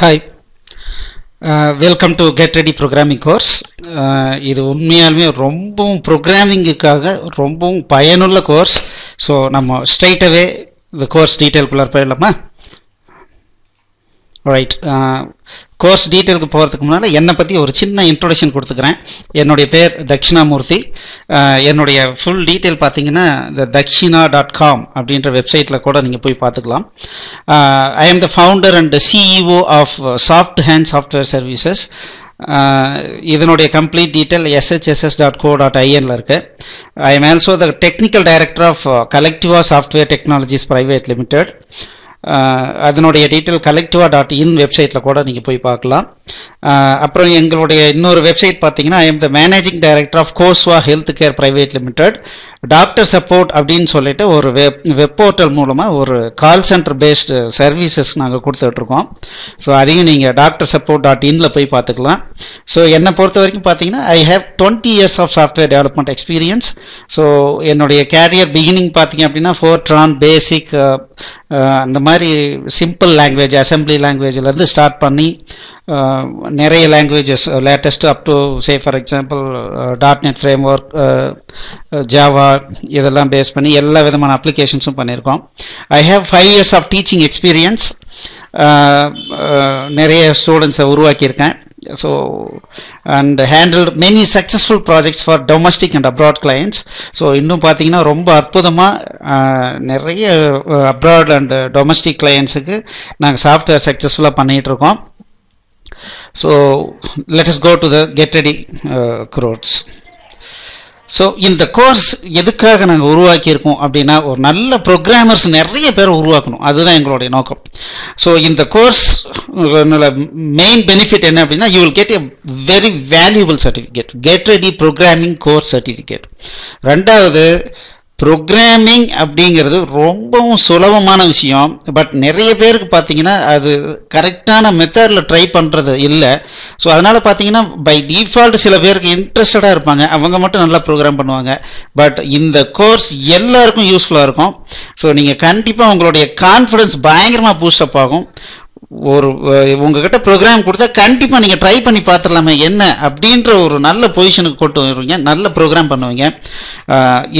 Hi welcome to get ready programming course இது உண்மையாலுமே ரொம்பவும் ப்ரோக்ராமிங்குக்காக ரொம்பவும் பயனுள்ள கோர்ஸ் ஸோ நம்ம ஸ்ட்ரைட்டவே இந்த கோர்ஸ் டீட்டெயில்குள்ளார் போயிடலாமா ரைட் கோர்ஸ் uh, டீட்டெயிலுக்கு போகிறதுக்கு முன்னால் என்னை பற்றி ஒரு சின்ன இன்ட்ரொடக்ஷன் கொடுத்துக்கிறேன் என்னுடைய பேர் தக்ஷிணாமூர்த்தி uh, என்னுடைய ஃபுல் டீட்டெயில் பார்த்தீங்கன்னா த தக்ஷிணா டாட் காம் அப்படின்ற வெப்சைட்டில் கூட நீங்கள் போய் பார்த்துக்கலாம் I am the founder and CEO of soft hand software services இதனுடைய complete detail SHSS dot co dot ஐஎன்ல இருக்கு I am also the technical director of Collectiva software technologies private limited அதனுடைய டீட்டெயில் கலெக்டிவா டாட் இன் வெப்சைட்டில் கூட நீங்கள் போய் பார்க்கலாம் அப்புறம் எங்களுடைய இன்னொரு வெப்சைட் பார்த்தீங்கன்னா I am the managing director of Koswa health care private limited doctor support அப்படின்னு சொல்லிட்டு ஒரு வெப் வெப் போர்ட்டல் மூலமாக ஒரு கால் சென்டர் பேஸ்டு சர்வீசஸ் நாங்கள் கொடுத்துட்ருக்கோம் ஸோ அதையும் நீங்கள் டாக்டர் சப்போர்ட் டாட் இனில் போய் பார்த்துக்கலாம் ஸோ என்னை பொறுத்த வரைக்கும் பார்த்தீங்கன்னா I have twenty years of software development experience so என்னுடைய கேரியர் பிகினிங் பார்த்தீங்க அப்படின்னா ஃபோர்ட்ரான் பேசிக் அந்த மாதிரி சிம்பிள் லாங்குவேஜ் அசம்பிளி லாங்குவேஜ்லேருந்து ஸ்டார்ட் பண்ணி Uh, நிறைய languages latest up to say for example dot net framework Java இதெல்லாம் பேஸ் பண்ணி எல்லா விதமான அப்ளிகேஷன்ஸும் பண்ணியிருக்கோம் I have five years of teaching experience நிறைய ஸ்டூடெண்ட்ஸை உருவாக்கியிருக்கேன் so and handle many successful projects for domestic and abroad clients so இன்னும் பார்த்தீங்கன்னா ரொம்ப அற்புதமாக uh, நிறைய அப்ராட் அண்ட் டொமஸ்டிக் கிளையன்ஸுக்கு நாங்கள் சாஃப்ட்வேர் சக்ஸஸ்ஃபுல்லாக பண்ணிகிட்ருக்கோம் So let us go to the get ready uh, crores. So இந்த கோர்ஸ் எதுக்காக நாங்கள் உருவாக்கியிருக்கோம் அப்படின்னா ஒரு நல்ல ப்ரோக்ராமர்ஸ் நிறைய பேர் உருவாக்கணும் அதுதான் எங்களுடைய நோக்கம் ஸோ இந்த கோர்ஸ் மெயின் பெனிஃபிட் என்ன அப்படின்னா you will get a very valuable certificate get ready programming course certificate ரெண்டாவது ப்ரோக்ராமிங் அப்படிங்கிறது ரொம்பவும் சுலபமான விஷயம் பட் நிறைய பேருக்கு பார்த்தீங்கன்னா அது கரெக்டான மெத்தடில் ட்ரை பண்ணுறது இல்லை ஸோ அதனால் பார்த்தீங்கன்னா பை டிஃபால்ட் சில பேருக்கு இன்ட்ரெஸ்டடாக இருப்பாங்க அவங்க மட்டும் நல்லா ப்ரோக்ராம் பண்ணுவாங்க பட் இந்த கோர்ஸ் எல்லாருக்கும் யூஸ்ஃபுல்லாக இருக்கும் ஸோ நீங்கள் கண்டிப்பாக உங்களுடைய கான்ஃபிடன்ஸ் பயங்கரமாக பூஸ்டப் ஆகும் ஒரு உங்ககிட்ட ப்ரோக்ராம் கொடுத்தா கண்டிப்பாக நீங்கள் ட்ரை பண்ணி பார்த்துடலாமே என்ன அப்படின்ற ஒரு நல்ல பொசிஷனுக்கு கொண்டு வருவீங்க நல்ல ப்ரோக்ராம் பண்ணுவீங்க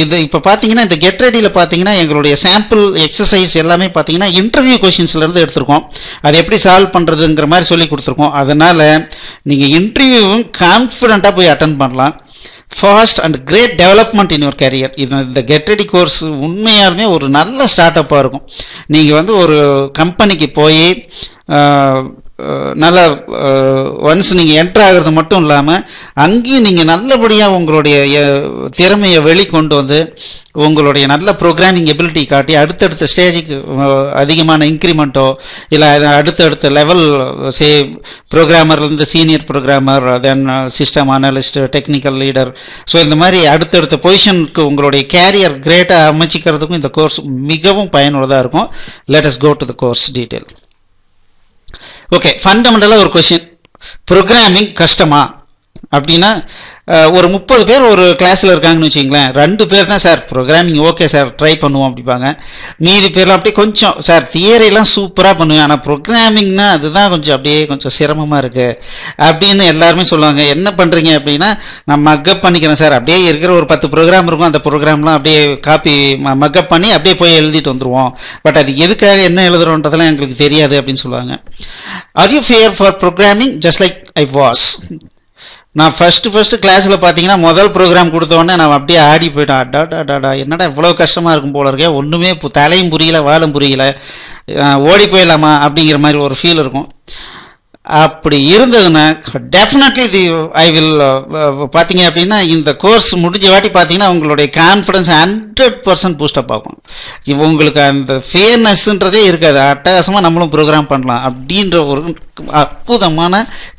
இது இப்போ பார்த்தீங்கன்னா இந்த கெட் ரெடியில் பார்த்தீங்கன்னா எங்களுடைய சாம்பிள் எக்ஸசைஸ் எல்லாமே பார்த்தீங்கன்னா இன்டர்வியூ கொஷின்ஸ்லேருந்து எடுத்திருக்கோம் அதை எப்படி சால்வ் பண்ணுறதுங்கிற மாதிரி சொல்லி கொடுத்துருக்கோம் அதனால் நீங்கள் இன்டர்வியூவும் கான்ஃபிடண்ட்டாக போய் அட்டன் பண்ணலாம் fast and great development in your career இது இந்த கெட் ரெடி கோர்ஸ் உண்மையாலுமே ஒரு நல்ல ஸ்டார்ட் அப்பாக இருக்கும் நீங்கள் வந்து ஒரு கம்பெனிக்கு போய் நல்ல ஒன்ஸ் நீங்கள் என்ட்ரு ஆகிறது மட்டும் இல்லாமல் அங்கேயும் நீங்கள் நல்லபடியாக உங்களுடைய திறமையை வெளிக்கொண்டு வந்து உங்களுடைய நல்ல ப்ரோக்ராமிங் எபிலிட்டி காட்டி அடுத்தடுத்த ஸ்டேஜுக்கு அதிகமான இன்க்ரிமெண்ட்டோ இல்லை அடுத்தடுத்த லெவல் சே ப்ரோக்ராமர்லேருந்து senior programmer then system analyst technical leader so இந்த மாதிரி அடுத்தடுத்த பொசிஷனுக்கு உங்களுடைய கேரியர் கிரேட்டாக அமைச்சிக்கிறதுக்கும் இந்த கோர்ஸ் மிகவும் பயனுள்ளதாக இருக்கும் latest go to the course detail okay ஃபண்டமெண்டலாக ஒரு கொஷின் ப்ரோக்ராமிங் கஷ்டமா அப்படின்னா ஒரு முப்பது பேர் ஒரு கிளாஸில் இருக்காங்கன்னு வச்சுங்களேன் ரெண்டு பேர் தான் sir programming okay sir try பண்ணுவோம் அப்படிப்பாங்க மீதி பேர்லாம் அப்படியே கொஞ்சம் சார் தியரிலாம் சூப்பராக பண்ணுவேன் ஆனால் ப்ரோக்ராமிங்னா அதுதான் கொஞ்சம் அப்படியே கொஞ்சம் சிரமமாக இருக்குது அப்படின்னு எல்லாருமே சொல்லுவாங்க என்ன பண்ணுறீங்க அப்படின்னா நான் மக்கப் பண்ணிக்கிறேன் சார் அப்படியே இருக்கிற ஒரு பத்து ப்ரோக்ராம் இருக்கும் அந்த ப்ரோக்ராம்லாம் அப்படியே காப்பி மக்கப் பண்ணி அப்படியே போய் எழுதிட்டு வந்துடுவோம் பட் அது எதுக்காக என்ன எழுதுறோன்றதெல்லாம் எங்களுக்கு தெரியாது அப்படின்னு சொல்லுவாங்க are you fear for programming just like I was நான் ஃபஸ்ட்டு ஃபஸ்ட்டு கிளாஸில் பார்த்தீங்கன்னா முதல் ப்ரோக்ராம் கொடுத்தோடனே நான் அப்படியே ஆடி போயிட்டேன் அடாடா அடாடா என்னடா இவ்வளோ கஷ்டமாக இருக்கும் போல இருக்கே ஒன்றுமே தலையும் புரியல வாழும் புரியல ஓடி போயிடலாமா அப்படிங்கிற மாதிரி ஒரு ஃபீல் இருக்கும் அப்படி இருந்ததுன்னா டெஃபினெட்லி தி ஐ வில் பார்த்தீங்க அப்படின்னா இந்த கோர்ஸ் முடிஞ்ச வாட்டி பார்த்தீங்கன்னா உங்களுடைய கான்ஃபிடன்ஸ் ஹண்ட்ரட் பர்சன்ட் பூஸ்டப் ஆகும் இப்போ உங்களுக்கு அந்த ஃபேர்னஸ்ன்றதே இருக்காது அட்டகாசமாக நம்மளும் ப்ரோக்ராம் பண்ணலாம் அப்படின்ற ஒரு அற்புதமான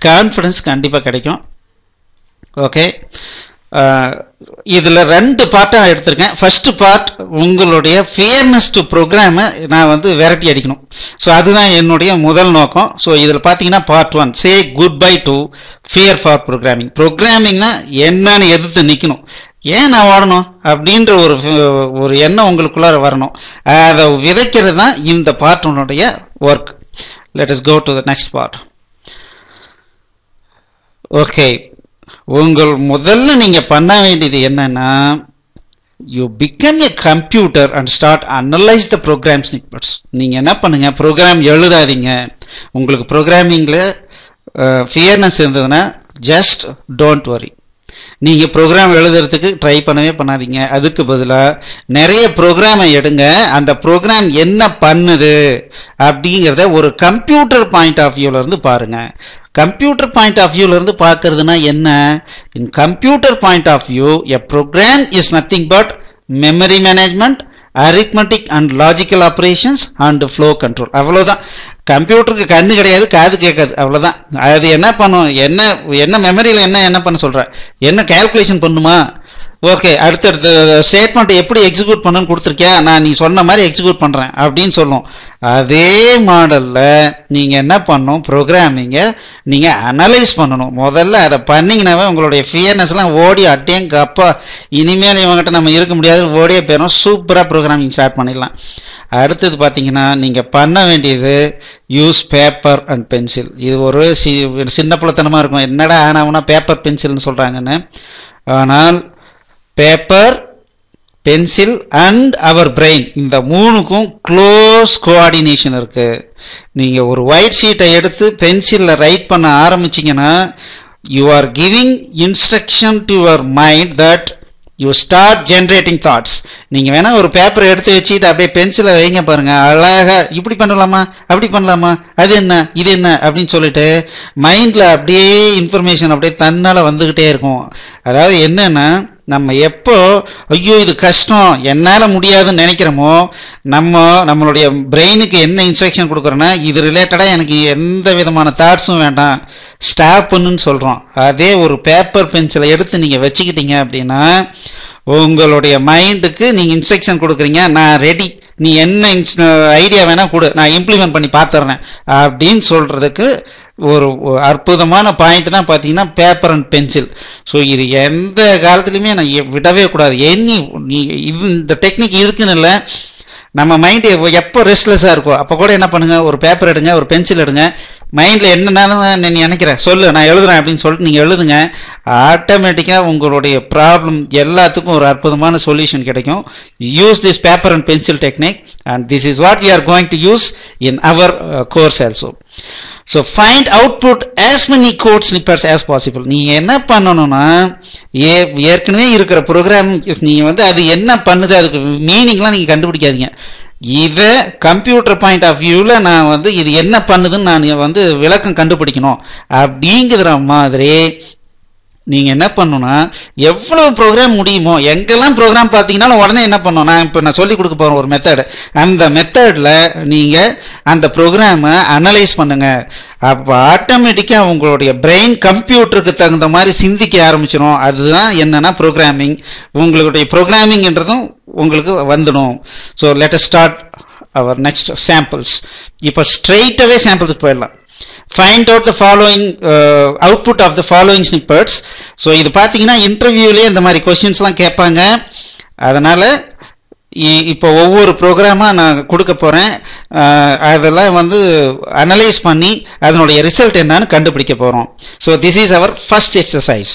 கான்ஃபிடன்ஸ் கண்டிப்பாக கிடைக்கும் ஓகே uh, இதில் ரெண்டு பார்ட்டாக எடுத்திருக்கேன் ஃபர்ஸ்ட் பார்ட் உங்களுடைய ஃபியர்னஸ் டு ப்ரோக்ராமை நான் வந்து வெரைட்டி அடிக்கணும் ஸோ அதுதான் என்னுடைய முதல் நோக்கம் ஸோ இதில் பார்த்தீங்கன்னா part one say goodbye to fear for programming ப்ரோக்ராமிங்னா என்னன்னு எதிர்த்து நிற்கணும் ஏன் நான் ஓடணும் அப்படின்ற ஒரு ஒரு எண்ணம் உங்களுக்குள்ளார வரணும் அதை விதைக்கிறது தான் இந்த பார்ட் உன்னுடைய work let's go to the next part okay உங்கள் முதல்ல நீங்கள் பண்ண வேண்டியது என்னன்னா you become a computer and start analyse the programs snippets நீங்கள் என்ன பண்ணுங்கள் ப்ரோக்ராம் எழுதாதீங்க உங்களுக்கு ப்ரோக்ராமிங்கில் ஃபியர்னஸ் இருந்ததுன்னா ஜஸ்ட் டோன்ட் வரி நீங்கள் ப்ரோக்ராம் எழுதுறதுக்கு ட்ரை பண்ணவே பண்ணாதீங்க அதுக்கு பதிலாக நிறைய ப்ரோக்ராமை எடுங்க அந்த ப்ரோக்ராம் என்ன பண்ணுது அப்படிங்கிறத ஒரு கம்ப்யூட்டர் பாயிண்ட் ஆஃப் வியூவிலேருந்து பாருங்கள் கம்ப்யூட்டர் பாயிண்ட் ஆஃப் வியூவிலேருந்து பார்க்கறதுனா என்ன in computer point of view a program is nothing but memory management arithmetic and logical operations and flow control அவ்வளோதான் கம்ப்யூட்டருக்கு கண்ணு கிடையாது காது கேட்காது அவ்வளோதான் அது என்ன பண்ணும் என்ன என்ன மெமரியில் என்ன என்ன பண்ண சொல்கிறேன் என்ன கேல்குலேஷன் பண்ணுமா ஓகே அடுத்தடுத்த ஸ்டேட்மெண்ட் எப்படி எக்ஸிக்யூட் பண்ணுன்னு கொடுத்துருக்கியா நான் நீ சொன்ன மாதிரி எக்ஸிக்யூட் பண்ணுறேன் அப்படின்னு சொல்லும் அதே மாடலில் நீங்கள் என்ன பண்ணணும் ப்ரோக்ராமிங்கை நீங்கள் அனலைஸ் பண்ணணும் முதல்ல அதை பண்ணிங்கனாவே உங்களுடைய ஃபியர்னஸ்லாம் ஓடி அட்டையும் கப்பா இனிமேல் இவங்ககிட்ட நம்ம இருக்க முடியாது ஓடியே போயிடும் சூப்பராக ப்ரோக்ராமிங் ஸ்டார்ட் பண்ணிடலாம் அடுத்தது பார்த்தீங்கன்னா நீங்கள் பண்ண வேண்டியது யூஸ் பேப்பர் அண்ட் பென்சில் இது ஒரு சி சின்ன பிள்ளைத்தனமாக இருக்கும் என்னடா ஆனால் பேப்பர் பென்சில்னு சொல்கிறாங்கன்னு ஆனால் paper pencil and our brain இந்த மூணுக்கும் க்ளோஸ் கோஆர்டினேஷன் இருக்குது நீங்கள் ஒரு ஒயிட் ஷீட்டை எடுத்து பென்சிலில் ரைட் பண்ண ஆரம்பிச்சிங்கன்னா you are giving instruction to your mind that you start generating thoughts நீங்கள் வேணால் ஒரு பேப்பரை எடுத்து வச்சுட்டு அப்படியே பென்சிலை வைங்க பாருங்கள் அழகாக இப்படி பண்ணலாமா அப்படி பண்ணலாமா அது என்ன இது என்ன அப்படின்னு சொல்லிட்டு மைண்டில் அப்படியே இன்ஃபர்மேஷன் அப்படியே தன்னால் வந்துக்கிட்டே இருக்கும் அதாவது என்னென்னா நம்ம எப்போ ஐயோ இது கஷ்டம் என்னால் முடியாதுன்னு நினைக்கிறோமோ நம்ம நம்மளுடைய பிரெயினுக்கு என்ன இன்ஸ்ட்ரக்ஷன் கொடுக்குறோன்னா இது ரிலேட்டடாக எனக்கு எந்த விதமான தாட்ஸும் வேண்டாம் ஸ்டாப் பண்ணுன்னு சொல்கிறோம் அதே ஒரு பேப்பர் பென்சிலை எடுத்து நீங்கள் வச்சுக்கிட்டீங்க அப்படின்னா உங்களுடைய மைண்டுக்கு நீங்கள் இன்ஸ்ட்ரக்ஷன் கொடுக்குறீங்க நான் ரெடி நீ என்ன ஐடியா வேணால் கொடு நான் இம்ப்ளிமெண்ட் பண்ணி பார்த்துறேன் அப்படின்னு சொல்கிறதுக்கு ஒரு அற்புதமான பாயிண்ட் தான் பார்த்தீங்கன்னா பேப்பர் அண்ட் பென்சில் ஸோ இது எந்த காலத்துலையுமே நான் விடவே கூடாது நீ இது இந்த டெக்னிக் இருக்குன்னு இல்லை நம்ம மைண்டு எப்போ ரெஸ்ட்லெஸ்ஸாக இருக்கோ அப்போ கூட என்ன பண்ணுங்கள் ஒரு பேப்பர் எடுங்க ஒரு பென்சில் எடுங்க மைண்டில் என்னென்னு நீ நினைக்கிற சொல்லு நான் எழுதுறேன் அப்படின்னு சொல்லிட்டு நீங்கள் எழுதுங்க ஆட்டோமேட்டிக்காக உங்களுடைய ப்ராப்ளம் எல்லாத்துக்கும் ஒரு அற்புதமான சொல்யூஷன் கிடைக்கும் use this paper and pencil technique and this is what you are going to use in our course also so find output as many code slippers as possible நீங்கள் என்ன பண்ணணும்னா ஏ ஏற்கனவே இருக்கிற ப்ரோக்ராம் நீங்கள் வந்து அது என்ன பண்ணுது அதுக்கு மீனிங்லாம் நீங்கள் கண்டுபிடிக்காதீங்க இதை கம்ப்யூட்டர் பாயிண்ட் ஆஃப் வியூவில் நான் வந்து இது என்ன பண்ணுதுன்னு நான் வந்து விளக்கம் கண்டுபிடிக்கணும் அப்படிங்கிற மாதிரி நீங்கள் என்ன பண்ணணும்னா எவ்வளோ ப்ரோக்ராம் முடியுமோ எங்கெல்லாம் ப்ரோக்ராம் பார்த்தீங்கன்னாலும் உடனே என்ன பண்ணணும் நான் இப்போ நான் சொல்லிக் கொடுக்க போகிறேன் ஒரு மெத்தடு அந்த மெத்தடில் நீங்கள் அந்த ப்ரோக்ராமை அனலைஸ் பண்ணுங்கள் அப்போ ஆட்டோமேட்டிக்காக உங்களுடைய பிரெயின் கம்ப்யூட்டருக்கு தகுந்த மாதிரி சிந்திக்க ஆரம்பிச்சிடும் அதுதான் என்னென்னா ப்ரோக்ராமிங் உங்களுடைய ப்ரோக்ராமிங்கிறதும் உங்களுக்கு வந்துடும் so let's start our next samples இப்போ ஸ்ட்ரெயிட்டாகவே சாம்பிள்ஸுக்கு போயிடலாம் find out the following output of the following snippets so இது பார்த்தீங்கன்னா இன்டர்வியூலேயே இந்த மாதிரி கொஷின்ஸ்லாம் கேட்பாங்க அதனால் இப்போ ஒவ்வொரு ப்ரோக்ராமாக நான் கொடுக்க போகிறேன் அதெல்லாம் வந்து அனலைஸ் பண்ணி அதனுடைய ரிசல்ட் என்னன்னு கண்டுபிடிக்க போகிறோம் so this is our first exercise